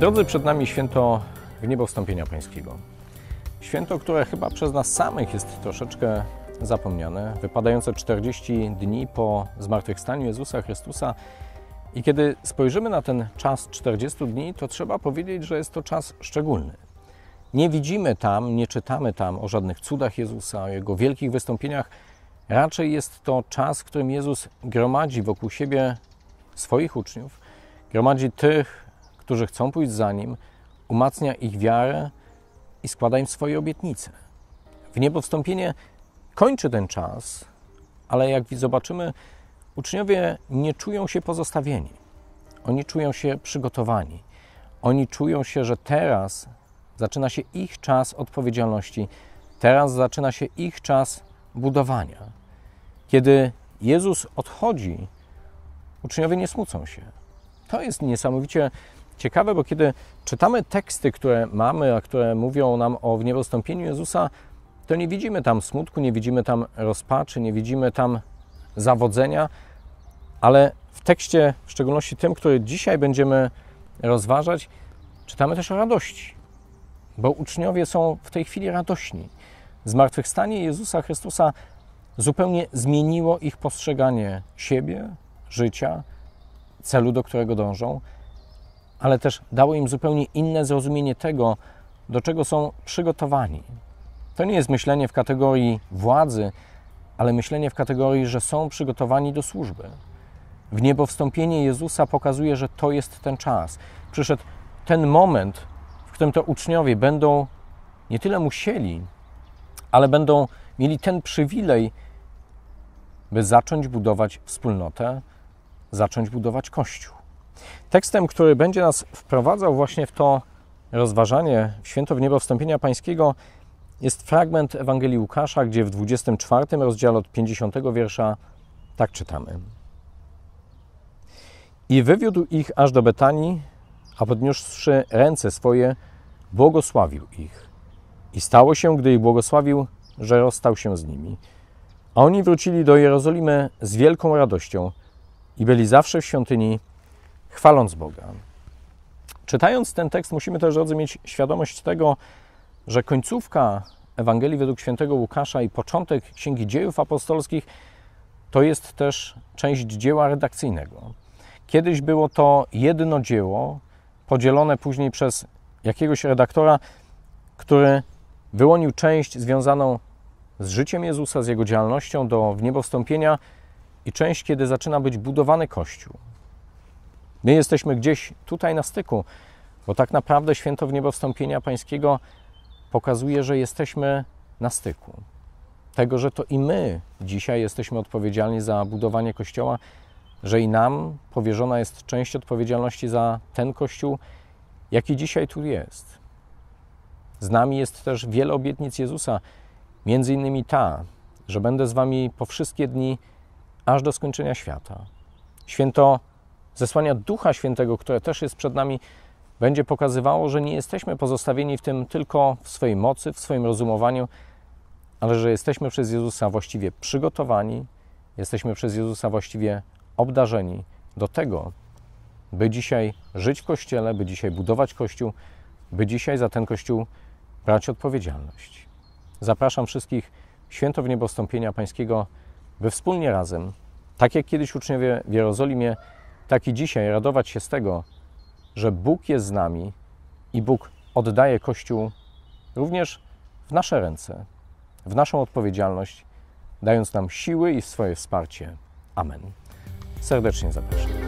Drodzy, przed nami święto w niebo wstąpienia pańskiego. Święto, które chyba przez nas samych jest troszeczkę zapomniane, wypadające 40 dni po zmartwychwstaniu Jezusa Chrystusa. I kiedy spojrzymy na ten czas 40 dni, to trzeba powiedzieć, że jest to czas szczególny. Nie widzimy tam, nie czytamy tam o żadnych cudach Jezusa, o jego wielkich wystąpieniach. Raczej jest to czas, w którym Jezus gromadzi wokół siebie swoich uczniów, gromadzi tych, którzy chcą pójść za Nim, umacnia ich wiarę i składa im swoje obietnice. W niebo wstąpienie kończy ten czas, ale jak zobaczymy, uczniowie nie czują się pozostawieni. Oni czują się przygotowani. Oni czują się, że teraz zaczyna się ich czas odpowiedzialności, teraz zaczyna się ich czas budowania. Kiedy Jezus odchodzi, uczniowie nie smucą się. To jest niesamowicie ciekawe, bo kiedy czytamy teksty, które mamy, a które mówią nam o wniebostąpieniu Jezusa, to nie widzimy tam smutku, nie widzimy tam rozpaczy, nie widzimy tam zawodzenia, ale w tekście, w szczególności tym, który dzisiaj będziemy rozważać, czytamy też o radości, bo uczniowie są w tej chwili radośni. Zmartwychwstanie Jezusa Chrystusa zupełnie zmieniło ich postrzeganie siebie, życia, celu, do którego dążą ale też dało im zupełnie inne zrozumienie tego, do czego są przygotowani. To nie jest myślenie w kategorii władzy, ale myślenie w kategorii, że są przygotowani do służby. W niebo wstąpienie Jezusa pokazuje, że to jest ten czas. Przyszedł ten moment, w którym to uczniowie będą nie tyle musieli, ale będą mieli ten przywilej, by zacząć budować wspólnotę, zacząć budować Kościół. Tekstem, który będzie nas wprowadzał właśnie w to rozważanie w święto w niebo wstąpienia pańskiego, jest fragment Ewangelii Łukasza, gdzie w 24 rozdziale od 50 wiersza tak czytamy. I wywiódł ich aż do Betanii, a podniósłszy ręce swoje, błogosławił ich. I stało się, gdy ich błogosławił, że rozstał się z nimi. A oni wrócili do Jerozolimy z wielką radością i byli zawsze w świątyni chwaląc Boga. Czytając ten tekst, musimy też, drodzy, mieć świadomość tego, że końcówka Ewangelii według świętego Łukasza i początek Księgi Dziejów Apostolskich to jest też część dzieła redakcyjnego. Kiedyś było to jedno dzieło, podzielone później przez jakiegoś redaktora, który wyłonił część związaną z życiem Jezusa, z jego działalnością do wniebowstąpienia i część, kiedy zaczyna być budowany Kościół. My jesteśmy gdzieś tutaj na styku, bo tak naprawdę święto w niebo wstąpienia Pańskiego pokazuje, że jesteśmy na styku. Tego, że to i my dzisiaj jesteśmy odpowiedzialni za budowanie Kościoła, że i nam powierzona jest część odpowiedzialności za ten Kościół, jaki dzisiaj tu jest. Z nami jest też wiele obietnic Jezusa, między innymi ta, że będę z wami po wszystkie dni, aż do skończenia świata. Święto zesłania Ducha Świętego, które też jest przed nami, będzie pokazywało, że nie jesteśmy pozostawieni w tym tylko w swojej mocy, w swoim rozumowaniu, ale że jesteśmy przez Jezusa właściwie przygotowani, jesteśmy przez Jezusa właściwie obdarzeni do tego, by dzisiaj żyć w Kościele, by dzisiaj budować Kościół, by dzisiaj za ten Kościół brać odpowiedzialność. Zapraszam wszystkich w święto w niebostąpienia Pańskiego, by wspólnie razem, tak jak kiedyś uczniowie w Jerozolimie, tak i dzisiaj radować się z tego, że Bóg jest z nami i Bóg oddaje Kościół również w nasze ręce, w naszą odpowiedzialność, dając nam siły i swoje wsparcie. Amen. Serdecznie zapraszam.